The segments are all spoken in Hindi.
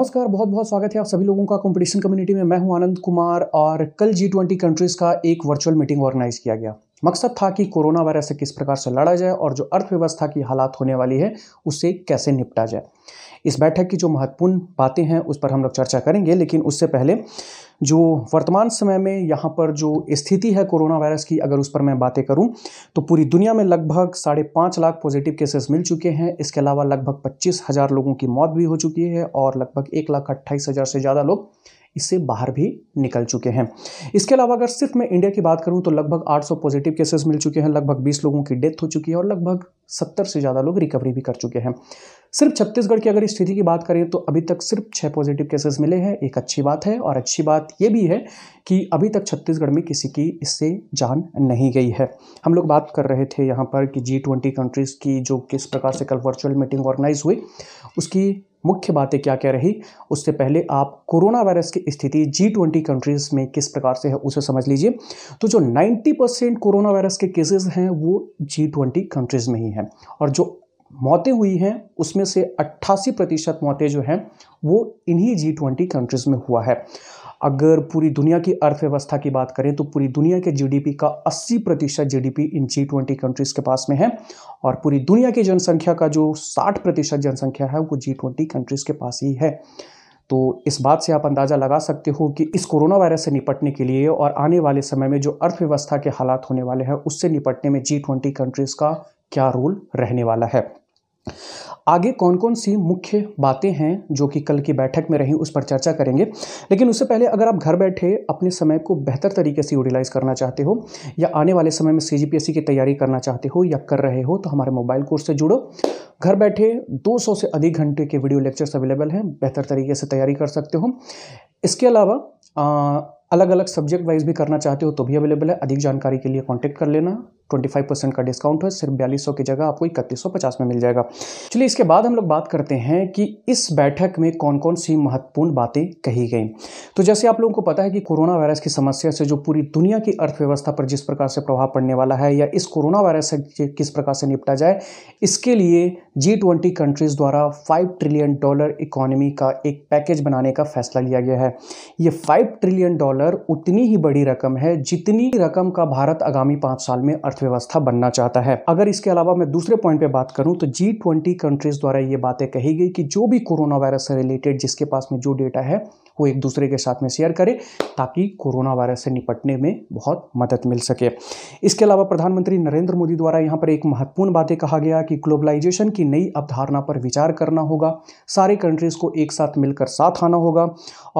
नमस्कार बहुत बहुत स्वागत है आप सभी लोगों का कंपटीशन कम्युनिटी में मैं हूं आनंद कुमार और कल जी ट्वेंटी कंट्रीज़ का एक वर्चुअल मीटिंग ऑर्गेनाइज किया गया मकसद था कि कोरोना वायरस से किस प्रकार से लड़ा जाए और जो अर्थव्यवस्था की हालात होने वाली है उससे कैसे निपटा जाए इस बैठक की जो महत्वपूर्ण बातें हैं उस पर हम लोग चर्चा करेंगे लेकिन उससे पहले जो वर्तमान समय में यहाँ पर जो स्थिति है कोरोना वायरस की अगर उस पर मैं बातें करूँ तो पूरी दुनिया में लगभग साढ़े पाँच लाख पॉजिटिव केसेस मिल चुके हैं इसके अलावा लगभग पच्चीस हज़ार लोगों की मौत भी हो चुकी है और लगभग एक लाख अट्ठाईस हज़ार से ज़्यादा लोग इससे बाहर भी निकल चुके हैं इसके अलावा अगर सिर्फ मैं इंडिया की बात करूं तो लगभग 800 पॉजिटिव केसेस मिल चुके हैं लगभग 20 लोगों की डेथ हो चुकी है और लगभग 70 से ज़्यादा लोग रिकवरी भी कर चुके हैं सिर्फ छत्तीसगढ़ की अगर स्थिति की बात करें तो अभी तक सिर्फ छः पॉजिटिव केसेस मिले हैं एक अच्छी बात है और अच्छी बात ये भी है कि अभी तक छत्तीसगढ़ में किसी की इससे जान नहीं गई है हम लोग बात कर रहे थे यहाँ पर कि जी ट्वेंटी कंट्रीज़ की जो किस प्रकार से कल वर्चुअल मीटिंग ऑर्गेनाइज हुई उसकी मुख्य बातें क्या क्या रही उससे पहले आप कोरोना वायरस की स्थिति जी ट्वेंटी कंट्रीज़ में किस प्रकार से है उसे समझ लीजिए तो जो 90 परसेंट कोरोना वायरस के केसेस हैं वो जी ट्वेंटी कंट्रीज़ में ही हैं और जो मौतें हुई हैं उसमें से 88 प्रतिशत मौतें जो हैं वो इन्हीं जी ट्वेंटी कंट्रीज़ में हुआ है अगर पूरी दुनिया की अर्थव्यवस्था की बात करें तो पूरी दुनिया के जीडीपी का 80 प्रतिशत जी इन जी ट्वेंटी कंट्रीज़ के पास में है और पूरी दुनिया की जनसंख्या का जो 60 प्रतिशत जनसंख्या है वो जी ट्वेंटी कंट्रीज़ के पास ही है तो इस बात से आप अंदाज़ा लगा सकते हो कि इस कोरोना वायरस से निपटने के लिए और आने वाले समय में जो अर्थव्यवस्था के हालात होने वाले हैं उससे निपटने में जी ट्वेंटी कंट्रीज़ का क्या रोल रहने वाला है आगे कौन कौन सी मुख्य बातें हैं जो कि कल की बैठक में रहीं उस पर चर्चा करेंगे लेकिन उससे पहले अगर आप घर बैठे अपने समय को बेहतर तरीके से यूटिलाइज़ करना चाहते हो या आने वाले समय में सी की तैयारी करना चाहते हो या कर रहे हो तो हमारे मोबाइल कोर्स से जुड़ो घर बैठे 200 से अधिक घंटे के वीडियो लेक्चर्स अवेलेबल हैं बेहतर तरीके से तैयारी कर सकते हो इसके अलावा अलग अलग सब्जेक्ट वाइज भी करना चाहते हो तो भी अवेलेबल है अधिक जानकारी के लिए कॉन्टैक्ट कर लेना ट्वेंटी फाइव परसेंट का डिस्काउंट है सिर्फ बयालीस सौ की जगह आपको इकतीस सौ पचास में मिल जाएगा चलिए इसके बाद हम लोग बात करते हैं कि इस बैठक में कौन कौन सी महत्वपूर्ण बातें कही गई तो जैसे आप लोगों को पता है कि कोरोना वायरस की समस्या से जो पूरी दुनिया की अर्थव्यवस्था पर जिस प्रकार से प्रभाव पड़ने वाला है या इस कोरोना वायरस से किस प्रकार से निपटा जाए इसके लिए जी ट्वेंटी कंट्रीज़ द्वारा फाइव ट्रिलियन डॉलर इकोनॉमी का एक पैकेज बनाने का फैसला लिया गया है ये फाइव ट्रिलियन डॉलर उतनी ही बड़ी रकम है जितनी रकम का भारत आगामी पाँच साल में अर्थ अर्थव्यवस्था बनना चाहता है अगर इसके अलावा मैं दूसरे पॉइंट पे बात करूं तो जी ट्वेंटी कंट्रीज द्वारा ये बातें कही गई कि जो भी कोरोना वायरस से रिलेटेड जिसके पास में जो डेटा है को एक दूसरे के साथ में शेयर करें ताकि कोरोना वायरस से निपटने में बहुत मदद मिल सके इसके अलावा प्रधानमंत्री नरेंद्र मोदी द्वारा यहाँ पर एक महत्वपूर्ण बातें कहा गया कि ग्लोबलाइजेशन की नई अवधारणा पर विचार करना होगा सारे कंट्रीज़ को एक साथ मिलकर साथ आना होगा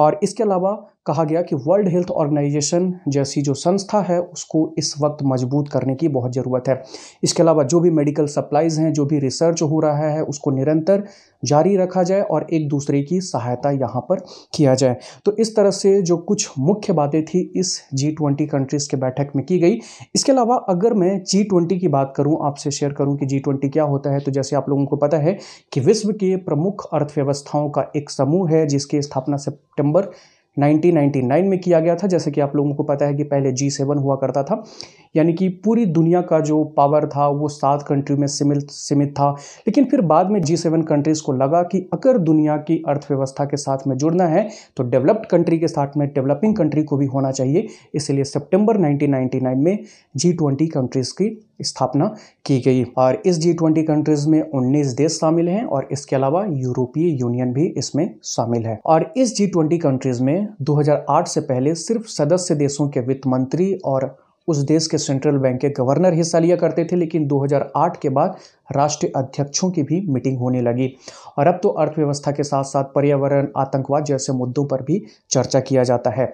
और इसके अलावा कहा गया कि वर्ल्ड हेल्थ ऑर्गेनाइजेशन जैसी जो संस्था है उसको इस वक्त मजबूत करने की बहुत ज़रूरत है इसके अलावा जो भी मेडिकल सप्लाइज हैं जो भी रिसर्च हो रहा है उसको निरंतर जारी रखा जाए और एक दूसरे की सहायता यहाँ पर किया जाए जाए तो इस तरह से जो कुछ मुख्य बातें थी इस जी ट्वेंटी कंट्रीज़ के बैठक में की गई इसके अलावा अगर मैं जी ट्वेंटी की बात करूं आपसे शेयर करूं कि जी ट्वेंटी क्या होता है तो जैसे आप लोगों को पता है कि विश्व के प्रमुख अर्थव्यवस्थाओं का एक समूह है जिसकी स्थापना सेप्टेम्बर 1999 में किया गया था जैसे कि आप लोगों को पता है कि पहले जी सेवन हुआ करता था यानी कि पूरी दुनिया का जो पावर था वो सात कंट्री में सीमित सीमित था लेकिन फिर बाद में जी सेवन कंट्रीज़ को लगा कि अगर दुनिया की अर्थव्यवस्था के साथ में जुड़ना है तो डेवलप्ड कंट्री के साथ में डेवलपिंग कंट्री को भी होना चाहिए इसलिए सेप्टेम्बर नाइनटीन में जी ट्वेंटी कंट्रीज़ की स्थापना की गई और इस जी ट्वेंटी कंट्रीज़ में 19 देश शामिल हैं और इसके अलावा यूरोपीय यूनियन भी इसमें शामिल है और इस जी ट्वेंटी कंट्रीज़ में 2008 से पहले सिर्फ सदस्य देशों के वित्त मंत्री और उस देश के सेंट्रल बैंक के गवर्नर हिस्सा लिया करते थे लेकिन 2008 के बाद राष्ट्रीय अध्यक्षों की भी मीटिंग होने लगी और अब तो अर्थव्यवस्था के साथ साथ पर्यावरण आतंकवाद जैसे मुद्दों पर भी चर्चा किया जाता है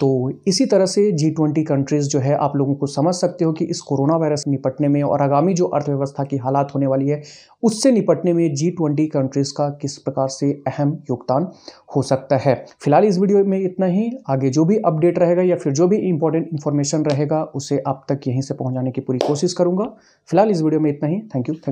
तो इसी तरह से जी ट्वेंटी कंट्रीज़ जो है आप लोगों को समझ सकते हो कि इस कोरोना वायरस निपटने में और आगामी जो अर्थव्यवस्था की हालात होने वाली है उससे निपटने में जी ट्वेंटी कंट्रीज़ का किस प्रकार से अहम योगदान हो सकता है फिलहाल इस वीडियो में इतना ही आगे जो भी अपडेट रहेगा या फिर जो भी इंपॉर्टेंट इन्फॉर्मेशन रहेगा उसे आप तक यहीं से पहुँचाने की पूरी कोशिश करूँगा फिलहाल इस वीडियो में इतना ही थैंक यू थैंक